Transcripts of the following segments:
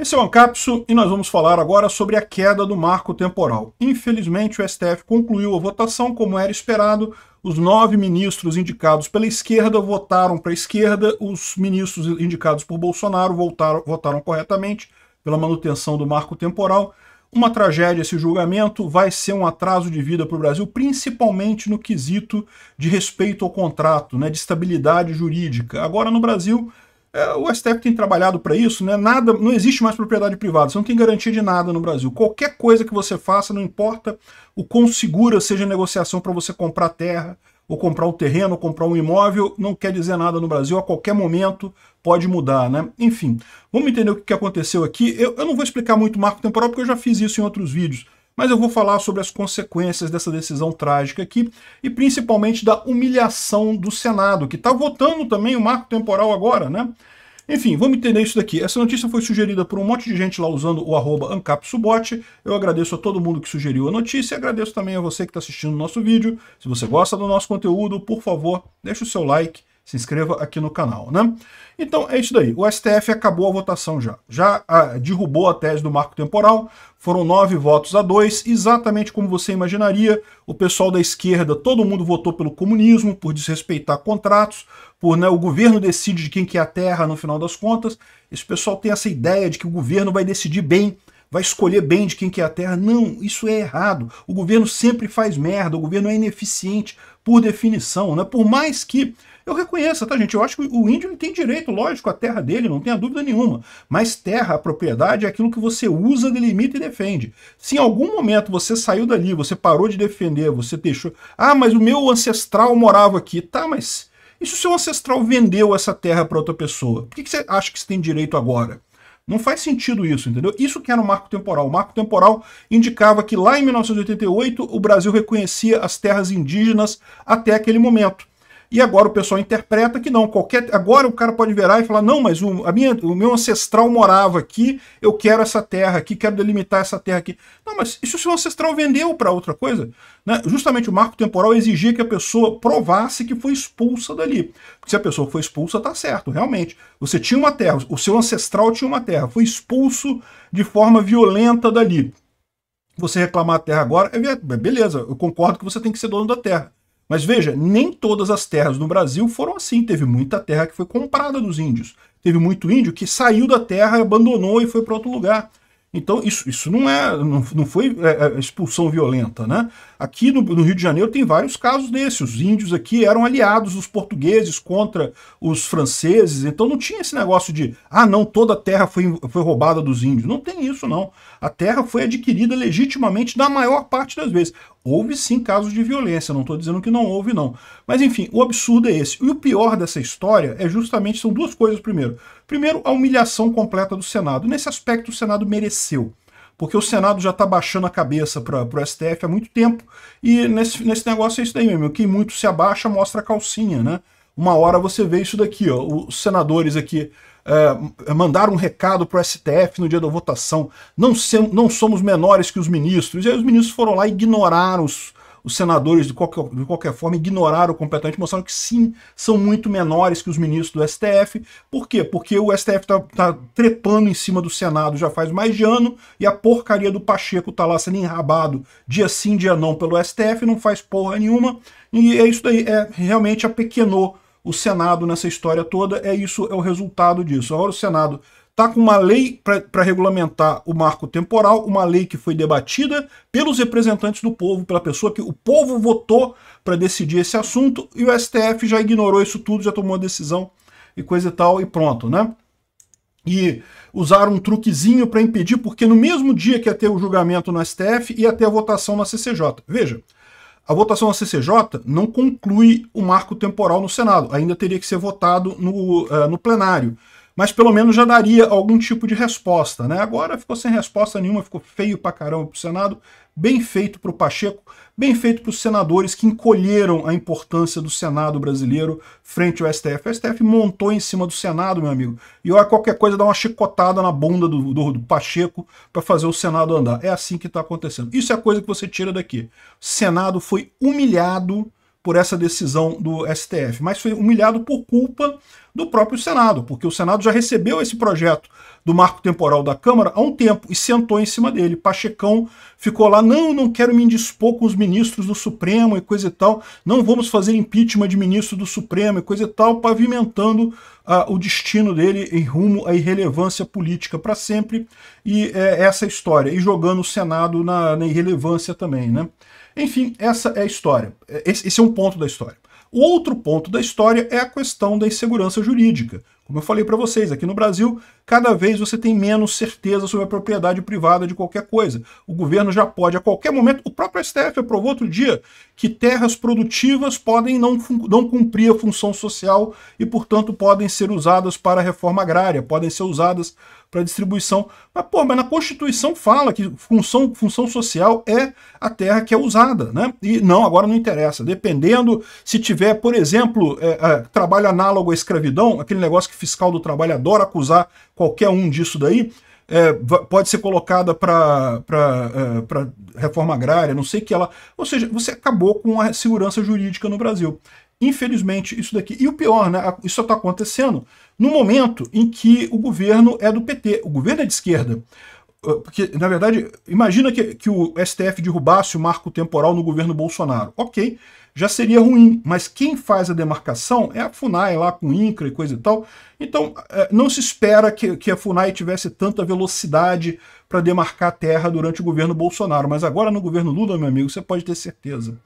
Esse é o Ancapso e nós vamos falar agora sobre a queda do marco temporal. Infelizmente, o STF concluiu a votação como era esperado. Os nove ministros indicados pela esquerda votaram para a esquerda, os ministros indicados por Bolsonaro votaram, votaram corretamente pela manutenção do marco temporal. Uma tragédia esse julgamento, vai ser um atraso de vida para o Brasil, principalmente no quesito de respeito ao contrato, né, de estabilidade jurídica. Agora, no Brasil, é, o STF tem trabalhado para isso, né? Nada, não existe mais propriedade privada, você não tem garantia de nada no Brasil. Qualquer coisa que você faça, não importa o quão segura seja a negociação para você comprar terra, ou comprar um terreno, ou comprar um imóvel, não quer dizer nada no Brasil, a qualquer momento pode mudar, né? Enfim, vamos entender o que aconteceu aqui. Eu, eu não vou explicar muito o marco temporal, porque eu já fiz isso em outros vídeos mas eu vou falar sobre as consequências dessa decisão trágica aqui e principalmente da humilhação do Senado, que está votando também o marco temporal agora, né? Enfim, vamos entender isso daqui. Essa notícia foi sugerida por um monte de gente lá usando o arroba AncapSubot. Eu agradeço a todo mundo que sugeriu a notícia e agradeço também a você que está assistindo o nosso vídeo. Se você gosta do nosso conteúdo, por favor, deixe o seu like, se inscreva aqui no canal, né? Então é isso daí. O STF acabou a votação já. Já ah, derrubou a tese do marco temporal. Foram nove votos a dois, exatamente como você imaginaria. O pessoal da esquerda, todo mundo votou pelo comunismo, por desrespeitar contratos, por né, o governo decide de quem que é a terra no final das contas. Esse pessoal tem essa ideia de que o governo vai decidir bem vai escolher bem de quem quer é a terra. Não, isso é errado. O governo sempre faz merda, o governo é ineficiente por definição, né? Por mais que eu reconheça, tá, gente? Eu acho que o índio tem direito, lógico, à terra dele, não tenha dúvida nenhuma. Mas terra, a propriedade, é aquilo que você usa, delimita e defende. Se em algum momento você saiu dali, você parou de defender, você deixou. Ah, mas o meu ancestral morava aqui. Tá, mas. E se o seu ancestral vendeu essa terra para outra pessoa? Por que, que você acha que você tem direito agora? Não faz sentido isso, entendeu? Isso que era o marco temporal. O marco temporal indicava que lá em 1988 o Brasil reconhecia as terras indígenas até aquele momento. E agora o pessoal interpreta que não, qualquer. Agora o cara pode virar e falar: não, mas o, a minha, o meu ancestral morava aqui, eu quero essa terra aqui, quero delimitar essa terra aqui. Não, mas isso se o seu ancestral vendeu para outra coisa? Né? Justamente o marco temporal exigia que a pessoa provasse que foi expulsa dali. Porque se a pessoa foi expulsa, tá certo, realmente. Você tinha uma terra, o seu ancestral tinha uma terra, foi expulso de forma violenta dali. Você reclamar a terra agora, é, é beleza, eu concordo que você tem que ser dono da terra. Mas veja, nem todas as terras no Brasil foram assim. Teve muita terra que foi comprada dos índios. Teve muito índio que saiu da terra, abandonou e foi para outro lugar. Então, isso, isso não é não, não foi é, é expulsão violenta, né? Aqui no, no, Rio de Janeiro tem vários casos desses. Os índios aqui eram aliados dos portugueses contra os franceses, então não tinha esse negócio de, ah, não, toda a terra foi, foi roubada dos índios. Não tem isso, não. A terra foi adquirida legitimamente na maior parte das vezes. Houve sim casos de violência, não estou dizendo que não houve, não. Mas enfim, o absurdo é esse. E o pior dessa história é justamente, são duas coisas primeiro. Primeiro, a humilhação completa do Senado. Nesse aspecto, o Senado mereceu porque o Senado já está baixando a cabeça para o STF há muito tempo, e nesse, nesse negócio é isso daí mesmo, quem muito se abaixa mostra a calcinha, né? Uma hora você vê isso daqui, ó, os senadores aqui é, é mandaram um recado para o STF no dia da votação, não, se, não somos menores que os ministros, e aí os ministros foram lá e ignoraram os, os senadores, de qualquer, de qualquer forma, ignoraram completamente, mostraram que sim, são muito menores que os ministros do STF. Por quê? Porque o STF está tá trepando em cima do Senado já faz mais de ano e a porcaria do Pacheco está lá sendo enrabado dia sim, dia não pelo STF, não faz porra nenhuma. E é isso daí, é, realmente apequenou o Senado nessa história toda, é isso, é o resultado disso. Agora o Senado está com uma lei para regulamentar o marco temporal, uma lei que foi debatida pelos representantes do povo, pela pessoa que o povo votou para decidir esse assunto, e o STF já ignorou isso tudo, já tomou a decisão e coisa e tal, e pronto, né? E usaram um truquezinho para impedir, porque no mesmo dia que ia ter o julgamento no STF, ia ter a votação na CCJ. Veja, a votação na CCJ não conclui o marco temporal no Senado, ainda teria que ser votado no, uh, no plenário mas pelo menos já daria algum tipo de resposta. Né? Agora ficou sem resposta nenhuma, ficou feio pra caramba pro Senado, bem feito pro Pacheco, bem feito pros senadores que encolheram a importância do Senado brasileiro frente ao STF. O STF montou em cima do Senado, meu amigo, e olha qualquer coisa dá uma chicotada na bunda do, do, do Pacheco para fazer o Senado andar. É assim que está acontecendo. Isso é a coisa que você tira daqui. O Senado foi humilhado por essa decisão do STF, mas foi humilhado por culpa do próprio Senado, porque o Senado já recebeu esse projeto do marco temporal da Câmara há um tempo e sentou em cima dele. Pachecão ficou lá, não, não quero me indispor com os ministros do Supremo e coisa e tal, não vamos fazer impeachment de ministro do Supremo e coisa e tal, pavimentando ah, o destino dele em rumo à irrelevância política para sempre e é, essa história, e jogando o Senado na, na irrelevância também, né? Enfim, essa é a história. É, esse é um ponto da história. O outro ponto da história é a questão da insegurança jurídica. Como eu falei para vocês, aqui no Brasil cada vez você tem menos certeza sobre a propriedade privada de qualquer coisa. O governo já pode, a qualquer momento, o próprio STF aprovou outro dia que terras produtivas podem não, não cumprir a função social e, portanto, podem ser usadas para a reforma agrária, podem ser usadas para distribuição. Mas, pô, mas na Constituição fala que função, função social é a terra que é usada, né? E não, agora não interessa. Dependendo, se tiver, por exemplo, é, é, trabalho análogo à escravidão, aquele negócio que fiscal do trabalho adora acusar qualquer um disso daí, é, pode ser colocada para é, reforma agrária, não sei que ela. Ou seja, você acabou com a segurança jurídica no Brasil. Infelizmente, isso daqui. E o pior, né? Isso só está acontecendo no momento em que o governo é do PT, o governo é de esquerda. Ah, porque, na verdade, imagina que, que o STF derrubasse o marco temporal no governo Bolsonaro. Ok, já seria ruim. Mas quem faz a demarcação é a FUNAI lá com INCRA e coisa e tal. Então eh, não se espera que, que a FUNAI tivesse tanta velocidade para demarcar a terra durante o governo Bolsonaro. Mas agora no governo Lula, meu amigo, você pode ter certeza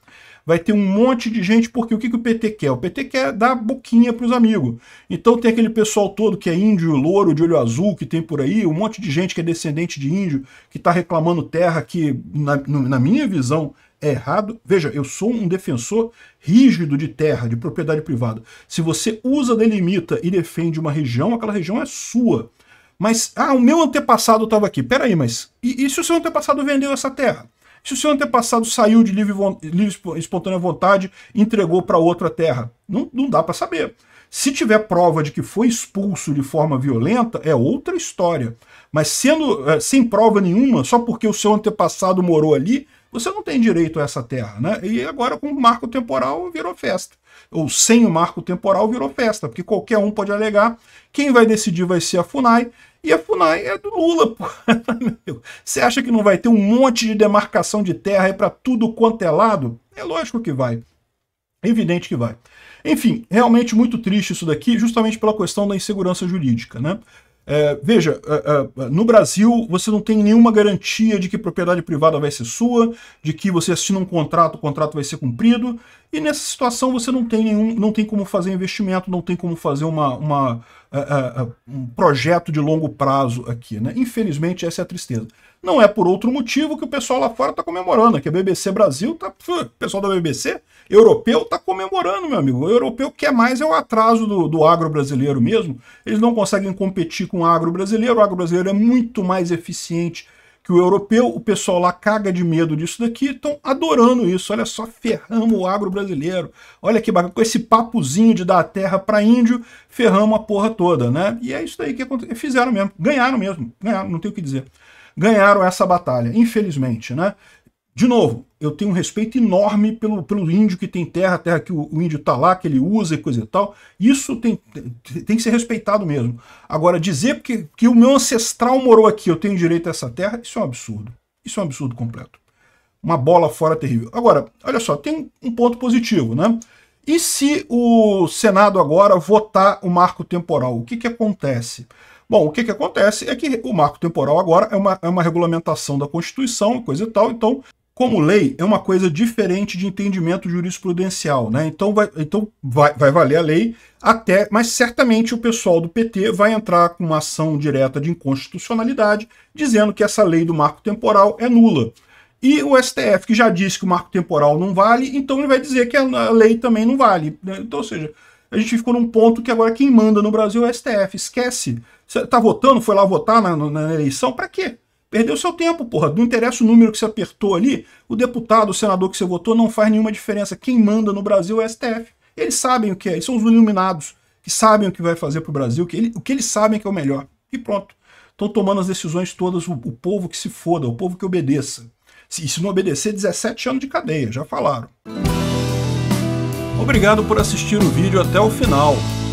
vai ter um monte de gente, porque o que, que o PT quer? O PT quer dar boquinha para os amigos. Então tem aquele pessoal todo que é índio, louro, de olho azul, que tem por aí, um monte de gente que é descendente de índio, que está reclamando terra que, na, na minha visão, é errado. Veja, eu sou um defensor rígido de terra, de propriedade privada. Se você usa, delimita e defende uma região, aquela região é sua. Mas, ah, o meu antepassado estava aqui. Peraí, mas e, e se o seu antepassado vendeu essa terra? Se o seu antepassado saiu de livre, livre espontânea vontade e entregou para outra terra, não, não dá para saber. Se tiver prova de que foi expulso de forma violenta, é outra história. Mas sendo eh, sem prova nenhuma, só porque o seu antepassado morou ali, você não tem direito a essa terra, né? E agora com o marco temporal virou festa. Ou sem o marco temporal virou festa, porque qualquer um pode alegar. Quem vai decidir vai ser a FUNAI, e a FUNAI é do Lula, pô. Você acha que não vai ter um monte de demarcação de terra aí para tudo quanto é lado? É lógico que vai. É evidente que vai. Enfim, realmente muito triste isso daqui, justamente pela questão da insegurança jurídica, né? É, veja, é, é, no Brasil você não tem nenhuma garantia de que propriedade privada vai ser sua, de que você assina um contrato, o contrato vai ser cumprido, e nessa situação você não tem nenhum, não tem como fazer investimento, não tem como fazer uma, uma é, é, é, um projeto de longo prazo aqui, né? Infelizmente essa é a tristeza. Não é por outro motivo que o pessoal lá fora está comemorando, que a BBC Brasil tá, o pessoal da BBC europeu está comemorando, meu amigo. O europeu quer mais é o atraso do, do agro brasileiro mesmo. Eles não conseguem competir com o agro brasileiro. O agro brasileiro é muito mais eficiente que o europeu, o pessoal lá caga de medo disso daqui, estão adorando isso. Olha só, ferramos o agro brasileiro. Olha que bacana, com esse papozinho de dar a terra para índio, ferramos a porra toda, né? E é isso daí que aconteceu. Fizeram mesmo, ganharam mesmo, ganharam, não tem o que dizer. Ganharam essa batalha, infelizmente, né? De novo, eu tenho um respeito enorme pelo, pelo índio que tem terra, terra que o, o índio está lá, que ele usa e coisa e tal. Isso tem, tem que ser respeitado mesmo. Agora, dizer que, que o meu ancestral morou aqui, eu tenho direito a essa terra, isso é um absurdo. Isso é um absurdo completo. Uma bola fora terrível. Agora, olha só, tem um ponto positivo, né? E se o Senado agora votar o marco temporal, o que, que acontece? Bom, o que, que acontece é que o marco temporal agora é uma, é uma regulamentação da Constituição, coisa e tal, então como lei, é uma coisa diferente de entendimento jurisprudencial, né? Então, vai, então vai, vai valer a lei até, mas certamente o pessoal do PT vai entrar com uma ação direta de inconstitucionalidade, dizendo que essa lei do marco temporal é nula. E o STF, que já disse que o marco temporal não vale, então ele vai dizer que a lei também não vale. Né? Então, ou seja, a gente ficou num ponto que agora quem manda no Brasil é o STF. Esquece. Você tá votando, foi lá votar na, na eleição, para quê? Perdeu seu tempo, porra. Não interessa o número que você apertou ali, o deputado, o senador que você votou não faz nenhuma diferença. Quem manda no Brasil é o STF. Eles sabem o que é, eles são os iluminados, que sabem o que vai fazer para o Brasil, que ele, o que eles sabem é que é o melhor. E pronto. Estão tomando as decisões todas, o, o povo que se foda, o povo que obedeça. Se, se não obedecer, 17 anos de cadeia, já falaram. Obrigado por assistir o vídeo até o final.